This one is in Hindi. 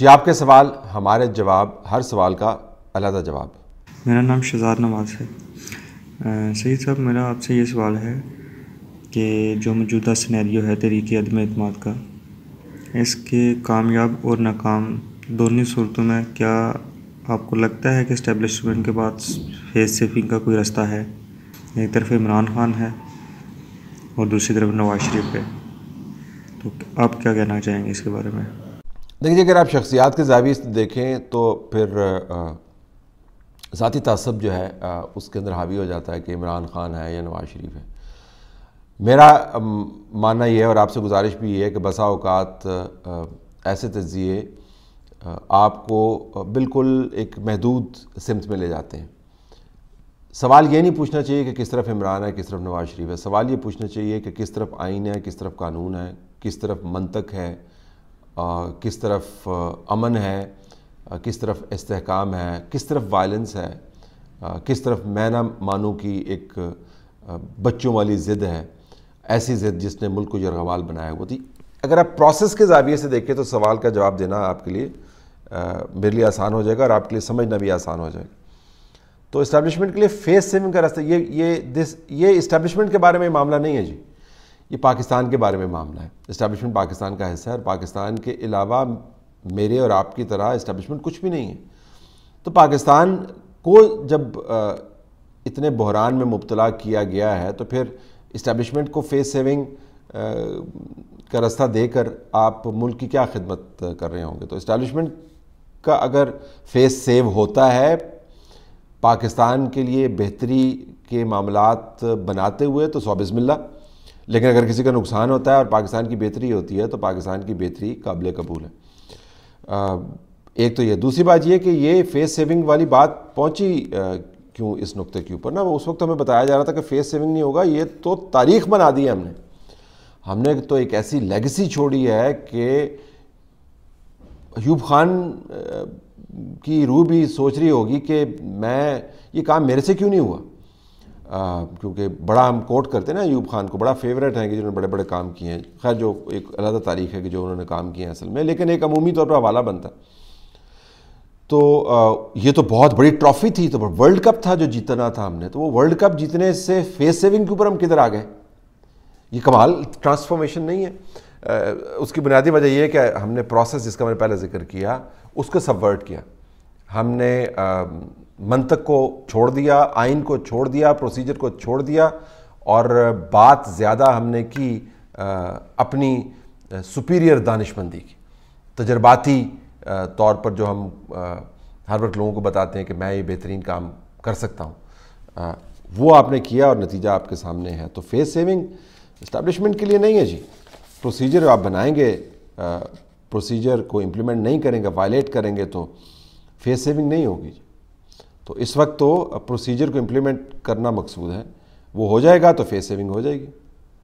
जी आपके सवाल हमारे जवाब हर सवाल का अलहदा जवाब मेरा नाम शहजाद नवाज़ है सही साहब मेरा आपसे ये सवाल है कि जो मौजूदा सिनेरियो है तरीके अदम अतमाद का इसके कामयाब और नाकाम दोनों सूरतों में क्या आपको लगता है कि इस्टेबलिशमेंट के बाद फेस सेफिंग का कोई रास्ता है एक तरफ इमरान खान है और दूसरी तरफ नवाज शरीफ है तो आप क्या कहना चाहेंगे इसके बारे में देखिए अगर आप शख्सियात के जावी से देखें तो फिर ज़ाती तसब जो है आ, उसके अंदर हावी हो जाता है कि इमरान ख़ान है या नवाज़ शरीफ है मेरा मानना यह है और आपसे गुजारिश भी ये है कि बसा अवकात ऐसे तजिए आपको बिल्कुल एक महदूद सिमत में ले जाते हैं सवाल ये नहीं पूछना चाहिए कि किस तरफ इमरान है किस तरफ नवाज़ शरीफ है सवाल ये पूछना चाहिए कि किस तरफ आइन है किस तरफ कानून है किस तरफ मनतक है किस तरफ अमन है किस तरफ इसकाम है किस तरफ वायलेंस है किस तरफ मैं ना मानूँ की एक बच्चों वाली ज़िद है ऐसी ज़िद जिसने मुल्क को जरगवाल बनाया हुआ थी अगर आप प्रोसेस के जाविए से देखें तो सवाल का जवाब देना आपके लिए मेरे लिए आसान हो जाएगा और आपके लिए समझना भी आसान हो जाएगा तो इस्टेब्लिशमेंट के लिए फेस सेविंग का रास्ता ये ये दिस ये इस्टेब्लिशमेंट के बारे में मामला नहीं है जी ये पाकिस्तान के बारे में मामला है इस्टेबलिशमेंट पाकिस्तान का हिस्सा है और पाकिस्तान के अलावा मेरे और आपकी तरह इस्टेबलिशमेंट कुछ भी नहीं है तो पाकिस्तान को जब इतने बहरान में मुबतला किया गया है तो फिर इस्टेबलिशमेंट को फेस सेविंग का रास्ता देकर आप मुल्क की क्या खिदमत कर रहे होंगे तो इस्टेबलिशमेंट का अगर फेस सेव होता है पाकिस्तान के लिए बेहतरी के मामला बनाते हुए तो सौ बिस्मिल्ला लेकिन अगर किसी का नुकसान होता है और पाकिस्तान की बेहतरी होती है तो पाकिस्तान की बेहतरी काबिल कबूल है आ, एक तो ये दूसरी बात यह कि ये फेस सेविंग वाली बात पहुंची आ, क्यों इस नुक्ते के ऊपर ना वो उस वक्त हमें बताया जा रहा था कि फेस सेविंग नहीं होगा ये तो तारीख बना दी है हमने हमने तो एक ऐसी लेगेसी छोड़ी है कि यूब खान की रूह भी सोच रही होगी कि मैं ये काम मेरे से क्यों नहीं हुआ क्योंकि बड़ा हम कोट करते हैं ना यूब खान को बड़ा फेवरेट हैं कि जिन्होंने बड़े बड़े काम किए हैं खैर जो एक अलग तारीख है कि जो उन्होंने काम किए हैं असल में लेकिन एक अमूमी तौर पर हवाला बनता है तो आ, ये तो बहुत बड़ी ट्रॉफी थी तो वर्ल्ड कप था जो जीतना था हमने तो वो वर्ल्ड कप जीतने से फेस सेविंग के ऊपर हम किधर आ गए ये कमाल ट्रांसफॉर्मेशन नहीं है आ, उसकी बुनियादी वजह यह है कि हमने प्रोसेस जिसका मैंने पहले जिक्र किया उसको सबवर्ट किया हमने मंतक को छोड़ दिया आइन को छोड़ दिया प्रोसीजर को छोड़ दिया और बात ज़्यादा हमने की अपनी सुपीरियर दानिशमंदी की तजर्बाती तौर पर जो हम हर वक्त लोगों को बताते हैं कि मैं ये बेहतरीन काम कर सकता हूँ वो आपने किया और नतीजा आपके सामने है तो फेस सेविंग इस्टबलिशमेंट के लिए नहीं है जी प्रोसीजर आप बनाएंगे प्रोसीजर को इम्प्लीमेंट नहीं करेंगे वायलेट करेंगे तो फेस सेविंग नहीं होगी तो इस वक्त तो प्रोसीजर को इम्प्लीमेंट करना मकसूद है वो हो जाएगा तो फेस सेविंग हो जाएगी